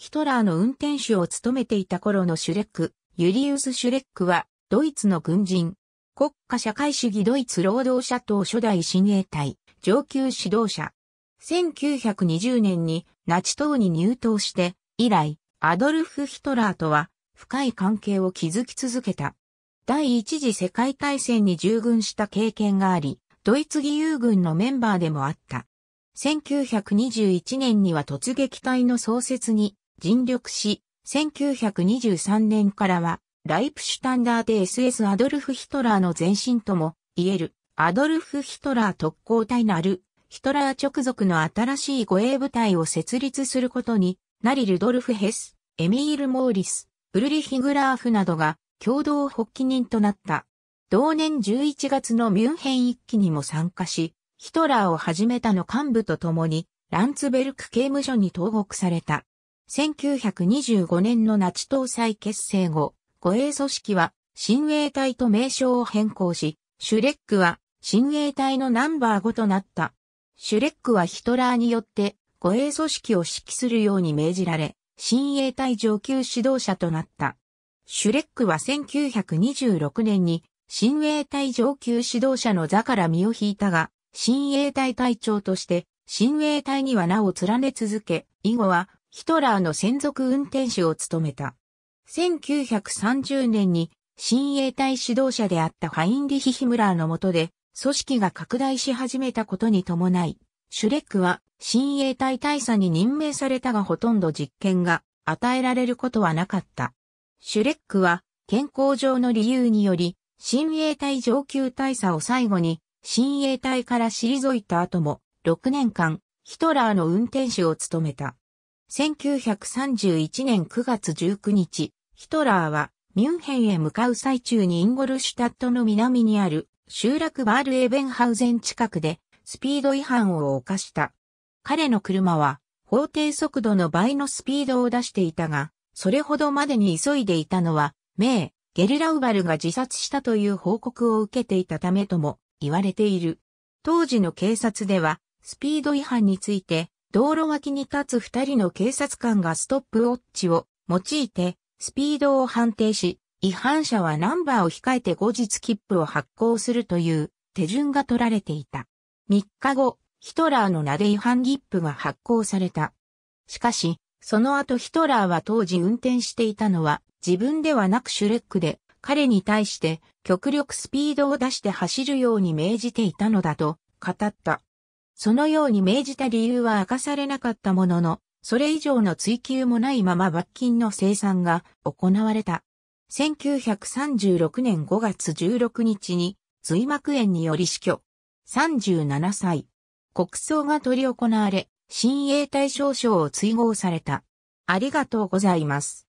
ヒトラーの運転手を務めていた頃のシュレック、ユリウス・シュレックは、ドイツの軍人、国家社会主義ドイツ労働者党初代親衛隊、上級指導者。1920年にナチ党に入党して、以来、アドルフ・ヒトラーとは深い関係を築き続けた。第一次世界大戦に従軍した経験があり、ドイツ義勇軍のメンバーでもあった。1921年には突撃隊の創設に尽力し、1923年からは、ライプシュタンダーで SS アドルフ・ヒトラーの前身とも言える、アドルフ・ヒトラー特攻隊なる、ヒトラー直属の新しい護衛部隊を設立することに、ナリ・ルドルフ・ヘス、エミール・モーリス、ウルリヒグラーフなどが共同発起人となった。同年11月のミュンヘン一揆にも参加し、ヒトラーをはじめたの幹部と共に、ランツベルク刑務所に投獄された。1925年のナチ党結成後、護衛組織は親衛隊と名称を変更し、シュレックは親衛隊のナンバー5となった。シュレックはヒトラーによって護衛組織を指揮するように命じられ、親衛隊上級指導者となった。シュレックは1926年に親衛隊上級指導者の座から身を引いたが、親衛隊隊長として、親衛隊には名を連ね続け、以後はヒトラーの専属運転手を務めた。1930年に親衛隊指導者であったファインリヒ・ヒムラーの下で組織が拡大し始めたことに伴い、シュレックは親衛隊大佐に任命されたがほとんど実権が与えられることはなかった。シュレックは健康上の理由により、親衛隊上級大佐を最後に親衛隊から退いた後も6年間ヒトラーの運転手を務めた。1931年9月19日、ヒトラーはミュンヘンへ向かう最中にインゴルシュタットの南にある集落バールエベンハウゼン近くでスピード違反を犯した。彼の車は法定速度の倍のスピードを出していたが、それほどまでに急いでいたのは、メイ、ゲルラウバルが自殺したという報告を受けていたためとも言われている。当時の警察では、スピード違反について、道路脇に立つ二人の警察官がストップウォッチを用いてスピードを判定し、違反者はナンバーを控えて後日切符を発行するという手順が取られていた。3日後、ヒトラーの名で違反切符が発行された。しかし、その後ヒトラーは当時運転していたのは自分ではなくシュレックで彼に対して極力スピードを出して走るように命じていたのだと語った。そのように命じた理由は明かされなかったものの、それ以上の追求もないまま罰金の生産が行われた。1936年5月16日に髄膜炎により死去。37歳。国葬が取り行われ、新衛隊少将を追放された。ありがとうございます。